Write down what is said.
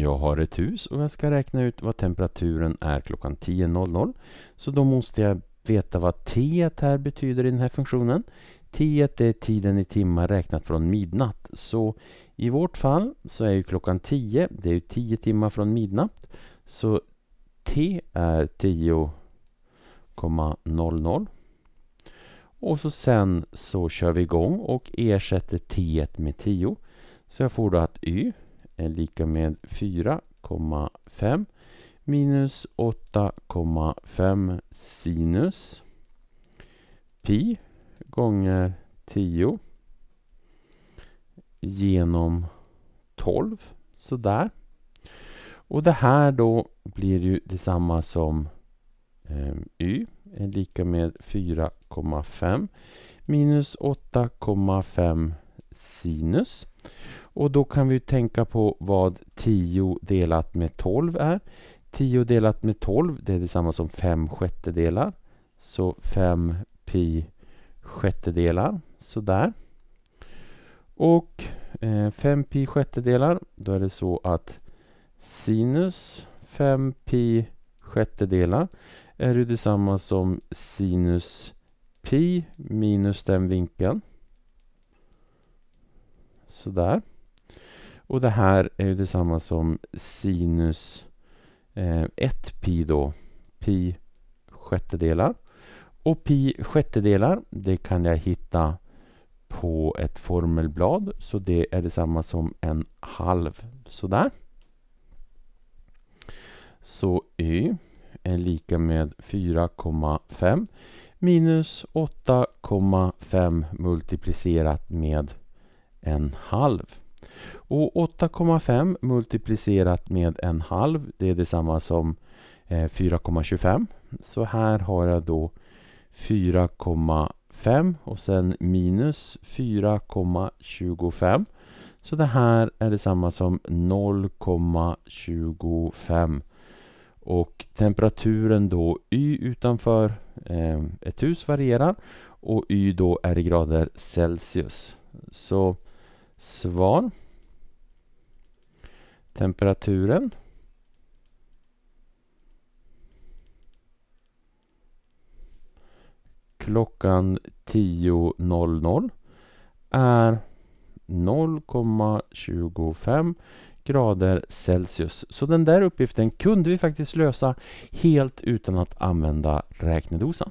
jag har ett hus och jag ska räkna ut vad temperaturen är klockan 10.00. Så då måste jag veta vad T här betyder i den här funktionen. T är tiden i timmar räknat från midnatt. Så i vårt fall så är ju klockan 10, det är ju 10 timmar från midnatt. Så T är 10,00. Och så sen så kör vi igång och ersätter T med 10. Så jag får då att Y är lika med 4,5 minus 8,5 sinus pi gånger 10 genom 12 sådär. Och det här då blir ju detsamma som eh, y är lika med 4,5 minus 8,5 sinus. Och då kan vi tänka på vad 10 delat med 12 är. 10 delat med 12 det är detsamma som 5 sjättedelar. Så 5 pi sjättedelar, sådär. Och 5 eh, pi sjättedelar, då är det så att sinus 5 pi sjättedelar är ju detsamma som sinus pi minus den vinkeln. Sådär. Och det här är ju detsamma som sinus eh, pi då. Pi sjättedelar. Och pi sjättedelar, det kan jag hitta på ett formelblad. Så det är detsamma som en halv. Sådär. Så y är lika med 4,5 minus 8,5 multiplicerat med en halv. Och 8,5 multiplicerat med en halv, det är detsamma som 4,25. Eh, Så här har jag då 4,5 och sen minus 4,25. Så det här är detsamma som 0,25. Och temperaturen då Y utanför eh, ett hus varierar och Y då är i grader Celsius. Så svar temperaturen. Klockan 10.00 är 0,25 grader Celsius. Så den där uppgiften kunde vi faktiskt lösa helt utan att använda räknedosan.